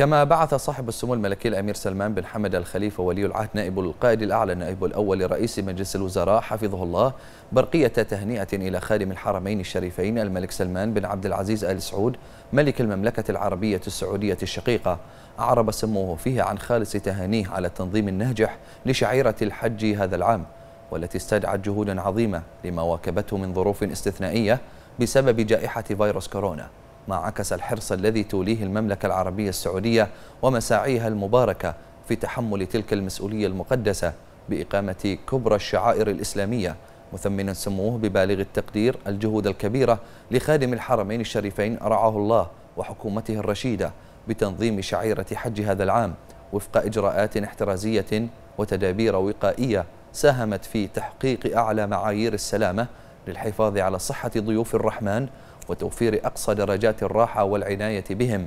كما بعث صاحب السمو الملكي الأمير سلمان بن حمد الخليفة ولي العهد نائب القائد الأعلى النائب الأول لرئيس مجلس الوزراء حفظه الله برقية تهنئة إلى خادم الحرمين الشريفين الملك سلمان بن عبد العزيز آل سعود ملك المملكة العربية السعودية الشقيقة أعرب سموه فيه عن خالص تهانيه على التنظيم الناجح لشعيرة الحج هذا العام والتي استدعت جهودا عظيمة لما واكبته من ظروف استثنائية بسبب جائحة فيروس كورونا ما عكس الحرص الذي توليه المملكة العربية السعودية ومساعيها المباركة في تحمل تلك المسؤولية المقدسة بإقامة كبرى الشعائر الإسلامية مثمنا سموه ببالغ التقدير الجهود الكبيرة لخادم الحرمين الشريفين رعاه الله وحكومته الرشيدة بتنظيم شعيرة حج هذا العام وفق إجراءات احترازية وتدابير وقائية ساهمت في تحقيق أعلى معايير السلامة للحفاظ على صحة ضيوف الرحمن وتوفير أقصى درجات الراحة والعناية بهم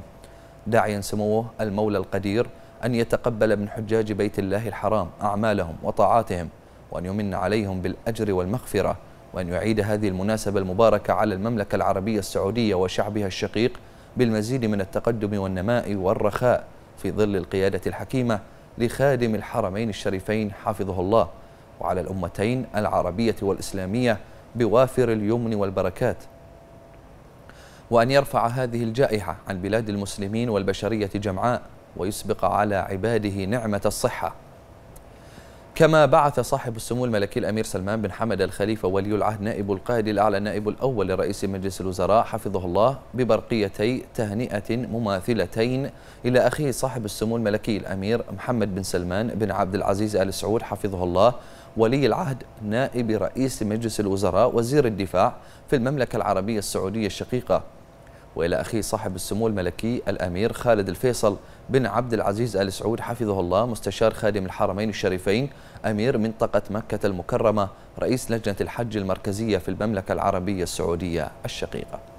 داعيا سموه المولى القدير أن يتقبل من حجاج بيت الله الحرام أعمالهم وطاعاتهم وأن يمن عليهم بالأجر والمغفرة وأن يعيد هذه المناسبة المباركة على المملكة العربية السعودية وشعبها الشقيق بالمزيد من التقدم والنماء والرخاء في ظل القيادة الحكيمة لخادم الحرمين الشريفين حفظه الله وعلى الأمتين العربية والإسلامية بوافر اليمن والبركات وأن يرفع هذه الجائحة عن بلاد المسلمين والبشرية جمعاء ويسبق على عباده نعمة الصحة كما بعث صاحب السمو الملكي الأمير سلمان بن حمد الخليفة ولي العهد نائب القائد الأعلى النائب الأول لرئيس مجلس الوزراء حفظه الله ببرقيتي تهنئة مماثلتين إلى أخيه صاحب السمو الملكي الأمير محمد بن سلمان بن عبد العزيز آل سعود حفظه الله ولي العهد نائب رئيس مجلس الوزراء وزير الدفاع في المملكة العربية السعودية الشقيقة وإلى أخي صاحب السمو الملكي الأمير خالد الفيصل بن عبد العزيز آل سعود حفظه الله مستشار خادم الحرمين الشريفين أمير منطقة مكة المكرمة رئيس لجنة الحج المركزية في المملكة العربية السعودية الشقيقة